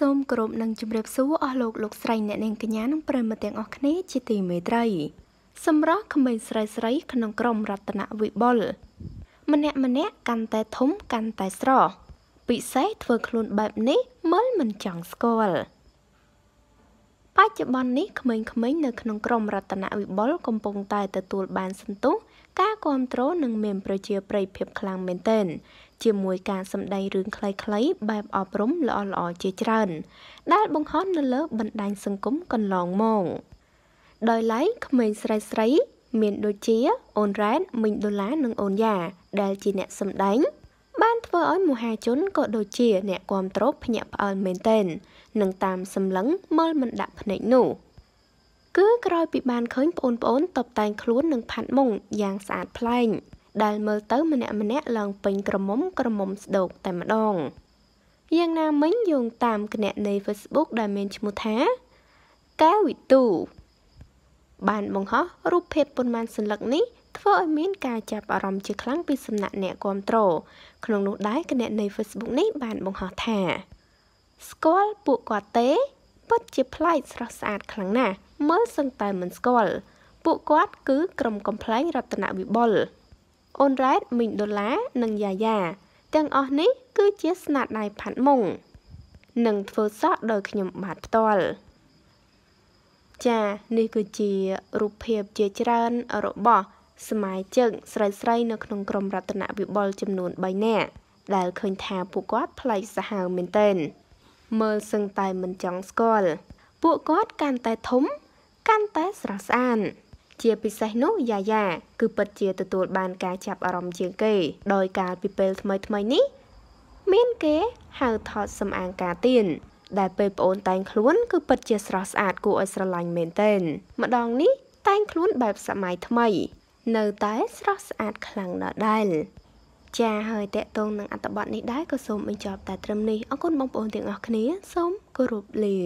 សូមគោរពនិងជម្រាបសួរអស់លោកលោកស្រីអ្នកនាងកញ្ញានិងប្រិមត្តទាំងអស់គ្នាជាទីមេត្រី សម្រាប់ក្មេងស្រីស្រី ក្នុងក្រុមរតនវិបុលម្នាក់ម្នាក់កាន់តែធំកាន់តែស្រស់ពិសេសធ្វើខ្លួនបែបនេះមើលមិនចង់ស្គាល់បច្ចុប្បន្ននេះក្មេងៗនៅក្នុងក្រមរតនវិបុលកំពុងតែទទួល បានសន្ទុះការគ្រប់គ្រងនិងមានប្រជាប្រិយភាព ខ្លាំងមែនទែនជាមួយការសម្ដែងរឿងខ្លីៗបែបអប់រំល្អៗជាច្រើន ដែលបង្ហោះនៅលើបណ្ដាញសង្គមកន្លងមកដោយឡែកក្មេងស្រីៗមានដូចជាអូនរ៉ែនមីងដុល្លារនិងអូនយ៉ាដែលជាអ្នកសម្ដែងបានធ្វើឲ្យមហាជនក៏ដូចជាអ្នកគាំទ្រភ្ញាក់ផ្អើលមែនទែននឹងតាមសម្លឹងមើលមិនដាក់ភ្នែកនោះគឺក្រោយពីបានឃើញប្អូនៗតបតែងខ្លួននឹងផាត់មុងយ៉ាងស្អាតប្លែកដែលមើលទៅ ម្នាក់ម្នាក់ឡើងពេញក្រមុំក្រមុំស្ដោកតែម្ដងយ៉ាងណាមិញយោងតាមគណនី Facebook ដែលមានឈ្មោះថាកែវិទូបានបង្ហោះរូបភាពប៉ុន្មានសញ្ញលឹកនេះធ្វើឲ្យមានការចាប់អារម្មណ៍ជាខ្លាំងពីសំណាក់អ្នកគ្រប់គ្រងក្នុងនោះដែរគណនី Facebook នេះបានបង្ហោះថា ស្គាល់ពួកគាត់ទេពិតជាប្លែកស្រស់ស្អាតខ្លាំងណាស់មើលសឹងតែមិនស្គាល់ពួកគាត់ គឺ ក្រុមកំ pl ែងរតនវិបុលអូនរ៉េតមីងដុល្លារនិងយ៉ាយ៉ាទាំងអស់នេះ គឺជាស្នាដៃផាត់មុងនិងធ្វើសក់ដោយខ្ញុំបាទផ្ទាល់ចានេះគឺជារូបភាពជាច្រើនរបស់សមាជិកស្រីស្រី នៅក្នុងក្រុមរតនវិបុលចំនួន3នាក់ដែលឃើញថាពួកគាត់ប្លែកសាហាវមែនទែនមើលសឹងតែមិនចង់ស្គាល់ពួកគាត់កាន់តែធំ កាន់តែស្រស់ស្អាតជាពិសេសនោះយ៉ាយ៉ាគឺពិតជាទទួលបានការចាប់អារម្មណ៍ជាងគេ ដោយកាលពីពេល ថ្មីថ្មីនេះ មានគេ ហៅថតសម្អាងការទៀនដែលពេលប្អូនតែងខ្លួនគឺពិតជាស្រស់ស្អាត គួរឲ្យស្រឡាញ់មែនទែនម្ដងនេះតែង ខ្លួនបែបសម័យថ្មី នៅតែស្រស់ស្អាតខ្លាំងណាស់ដែរចាហើយតកតងនឹងអត្តបទនេះដែរក៏សូមបញ្ចប់តែត្រឹមនេះអរគុណបងប្អូនទាំងអស់គ្នាសូមគោរពលា